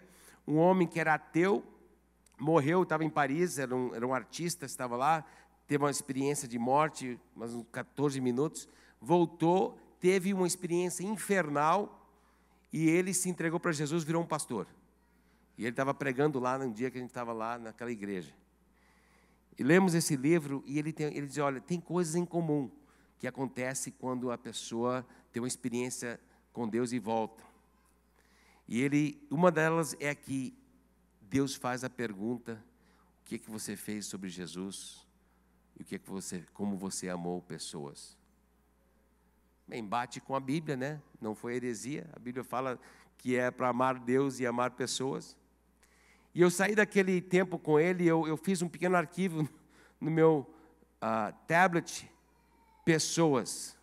Speaker 1: um homem que era ateu, morreu, estava em Paris, era um, era um artista, estava lá, teve uma experiência de morte, mas uns 14 minutos, voltou, teve uma experiência infernal e ele se entregou para Jesus, virou um pastor. E ele estava pregando lá num dia que a gente estava lá naquela igreja. E lemos esse livro e ele, tem, ele diz: olha, tem coisas em comum que acontece quando a pessoa tem uma experiência com Deus e volta. E ele, uma delas é que Deus faz a pergunta: o que, é que você fez sobre Jesus? o que, é que você, como você amou pessoas. embate com a Bíblia, né? Não foi heresia. A Bíblia fala que é para amar Deus e amar pessoas. E eu saí daquele tempo com ele, eu, eu fiz um pequeno arquivo no meu uh, tablet, pessoas.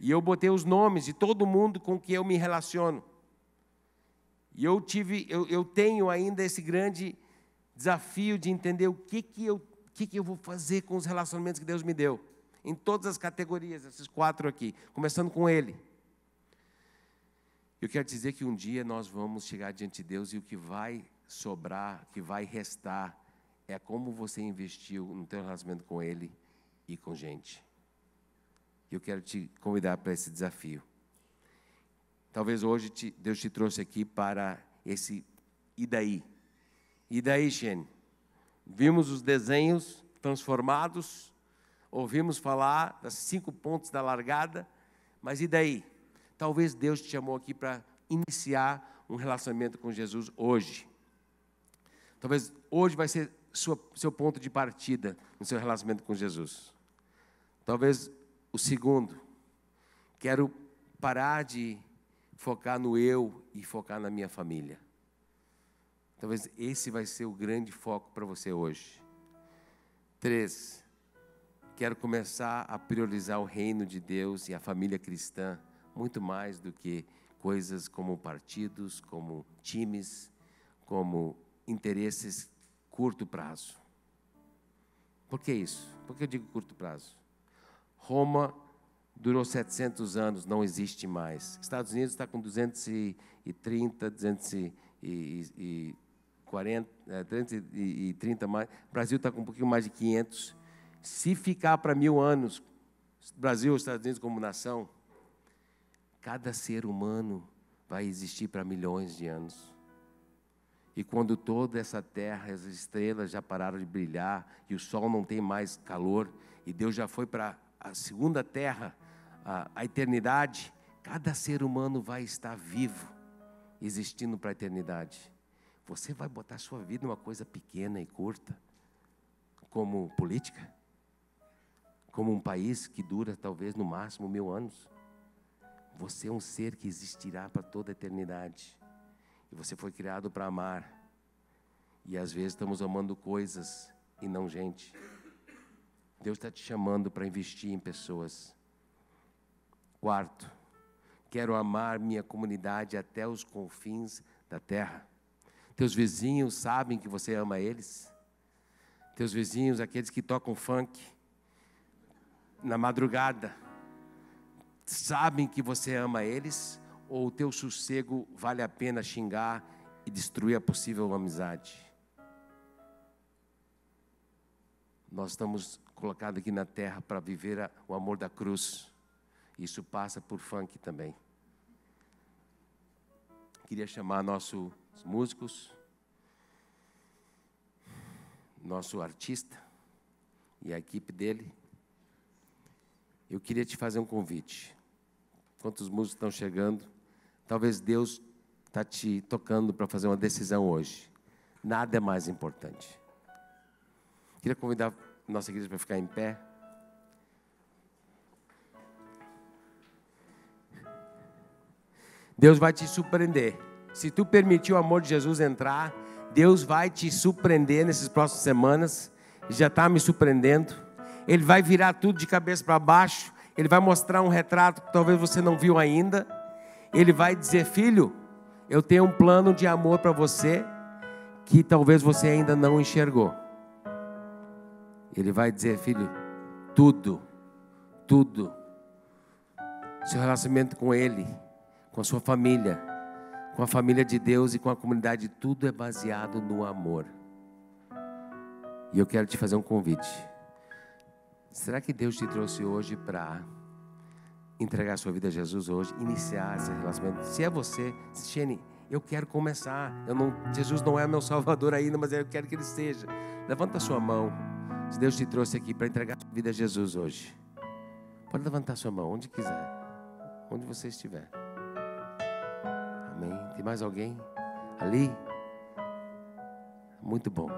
Speaker 1: E eu botei os nomes de todo mundo com que eu me relaciono. E eu tive, eu, eu tenho ainda esse grande desafio de entender o que, que eu que, que eu vou fazer com os relacionamentos que Deus me deu? Em todas as categorias, esses quatro aqui, começando com Ele. Eu quero dizer que um dia nós vamos chegar diante de Deus e o que vai sobrar, o que vai restar, é como você investiu no teu relacionamento com Ele e com gente. Eu quero te convidar para esse desafio. Talvez hoje te, Deus te trouxe aqui para esse e daí. E daí, Shane? Vimos os desenhos transformados, ouvimos falar das cinco pontos da largada, mas e daí? Talvez Deus te chamou aqui para iniciar um relacionamento com Jesus hoje. Talvez hoje vai ser sua, seu ponto de partida no seu relacionamento com Jesus. Talvez o segundo, quero parar de focar no eu e focar na minha família. Talvez esse vai ser o grande foco para você hoje. Três, quero começar a priorizar o reino de Deus e a família cristã muito mais do que coisas como partidos, como times, como interesses curto prazo. Por que isso? Por que eu digo curto prazo? Roma durou 700 anos, não existe mais. Estados Unidos está com 230, 200 e, e, 40, 330 é, mais. O Brasil está com um pouquinho mais de 500. Se ficar para mil anos, Brasil ou Estados Unidos como nação, cada ser humano vai existir para milhões de anos. E quando toda essa terra, as estrelas já pararam de brilhar e o sol não tem mais calor, e Deus já foi para a segunda terra, a, a eternidade, cada ser humano vai estar vivo, existindo para a eternidade. Você vai botar sua vida numa coisa pequena e curta, como política? Como um país que dura talvez no máximo mil anos? Você é um ser que existirá para toda a eternidade. E você foi criado para amar. E às vezes estamos amando coisas e não gente. Deus está te chamando para investir em pessoas. Quarto, quero amar minha comunidade até os confins da terra. Teus vizinhos sabem que você ama eles? Teus vizinhos, aqueles que tocam funk na madrugada, sabem que você ama eles? Ou o teu sossego vale a pena xingar e destruir a possível amizade? Nós estamos colocados aqui na terra para viver a, o amor da cruz. Isso passa por funk também. Queria chamar nosso os músicos, nosso artista e a equipe dele. Eu queria te fazer um convite. Quantos músicos estão chegando? Talvez Deus está te tocando para fazer uma decisão hoje. Nada é mais importante. Queria convidar nossa igreja para ficar em pé. Deus vai te surpreender. Se tu permitir o amor de Jesus entrar, Deus vai te surpreender nessas próximas semanas. Já está me surpreendendo. Ele vai virar tudo de cabeça para baixo. Ele vai mostrar um retrato que talvez você não viu ainda. Ele vai dizer: Filho, eu tenho um plano de amor para você que talvez você ainda não enxergou. Ele vai dizer: Filho, tudo, tudo, seu relacionamento com Ele, com a sua família com a família de Deus e com a comunidade, tudo é baseado no amor. E eu quero te fazer um convite. Será que Deus te trouxe hoje para entregar sua vida a Jesus hoje, iniciar esse relacionamento? Se é você, Xene, eu quero começar. Eu não, Jesus não é meu Salvador ainda, mas eu quero que Ele seja. Levanta a sua mão. Se Deus te trouxe aqui para entregar sua vida a Jesus hoje, pode levantar a sua mão, onde quiser, onde você estiver. Amém. Tem mais alguém? Ali? Muito bom.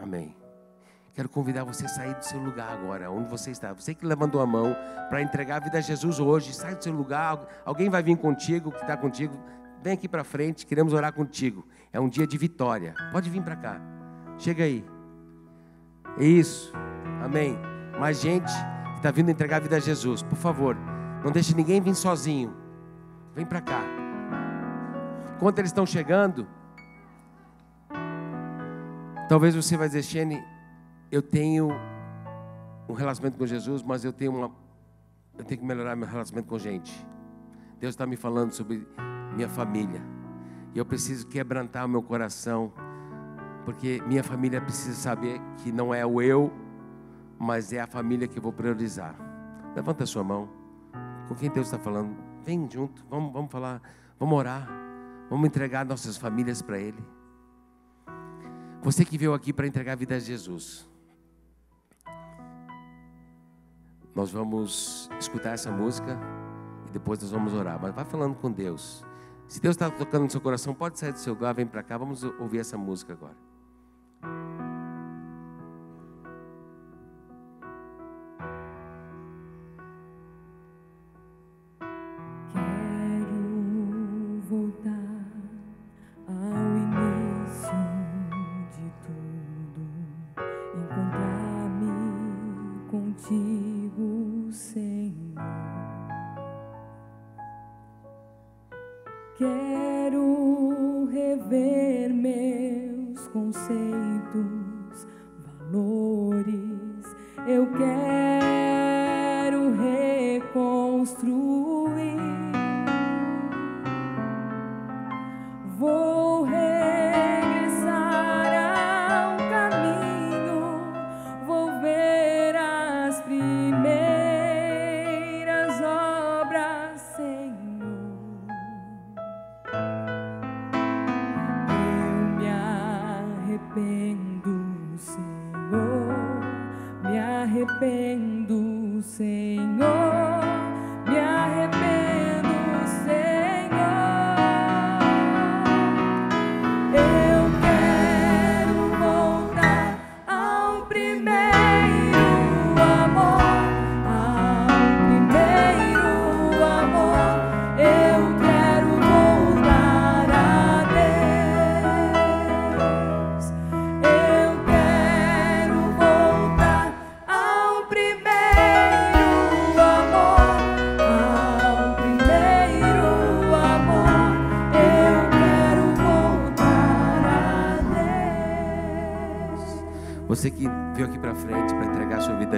Speaker 1: Amém. Quero convidar você a sair do seu lugar agora, onde você está. Você que levantou a mão para entregar a vida a Jesus hoje, sai do seu lugar. Alguém vai vir contigo, que está contigo. Vem aqui para frente, queremos orar contigo. É um dia de vitória. Pode vir para cá. Chega aí. É isso. Amém. Mais gente que está vindo entregar a vida a Jesus, por favor, não deixe ninguém vir sozinho. Vem para cá. Enquanto eles estão chegando, talvez você vai dizer, Shane, eu tenho um relacionamento com Jesus, mas eu tenho uma, eu tenho que melhorar meu relacionamento com gente. Deus está me falando sobre minha família. E eu preciso quebrantar o meu coração, porque minha família precisa saber que não é o eu, mas é a família que eu vou priorizar. Levanta a sua mão. Com quem Deus está falando? Vem junto, vamos, vamos falar, vamos orar, vamos entregar nossas famílias para Ele. Você que veio aqui para entregar a vida a Jesus, nós vamos escutar essa música e depois nós vamos orar. Mas vai falando com Deus. Se Deus está tocando no seu coração, pode sair do seu lugar, vem para cá, vamos ouvir essa música agora.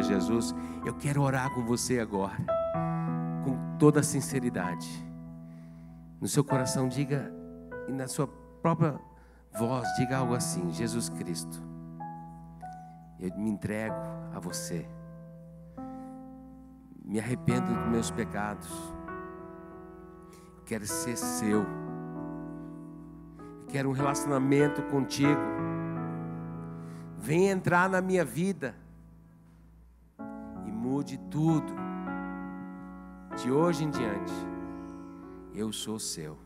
Speaker 1: Jesus, eu quero orar com você agora, com toda a sinceridade. No seu coração, diga, e na sua própria voz, diga algo assim: Jesus Cristo, eu me entrego a você, me arrependo dos meus pecados, quero ser seu, quero um relacionamento contigo. Vem entrar na minha vida mude tudo. De hoje em diante, eu sou seu.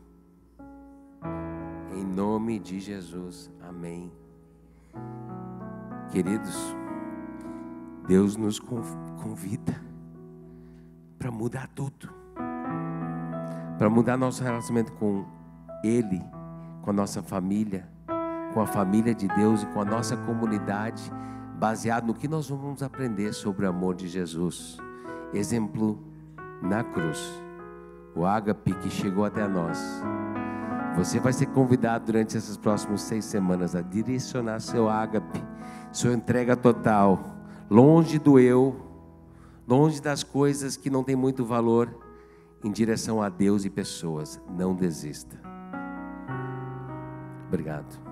Speaker 1: Em nome de Jesus, amém. Queridos, Deus nos convida para mudar tudo, para mudar nosso relacionamento com Ele, com a nossa família, com a família de Deus e com a nossa comunidade baseado no que nós vamos aprender sobre o amor de Jesus. Exemplo na cruz, o ágape que chegou até nós. Você vai ser convidado durante essas próximas seis semanas a direcionar seu ágape, sua entrega total, longe do eu, longe das coisas que não têm muito valor, em direção a Deus e pessoas. Não desista. Obrigado.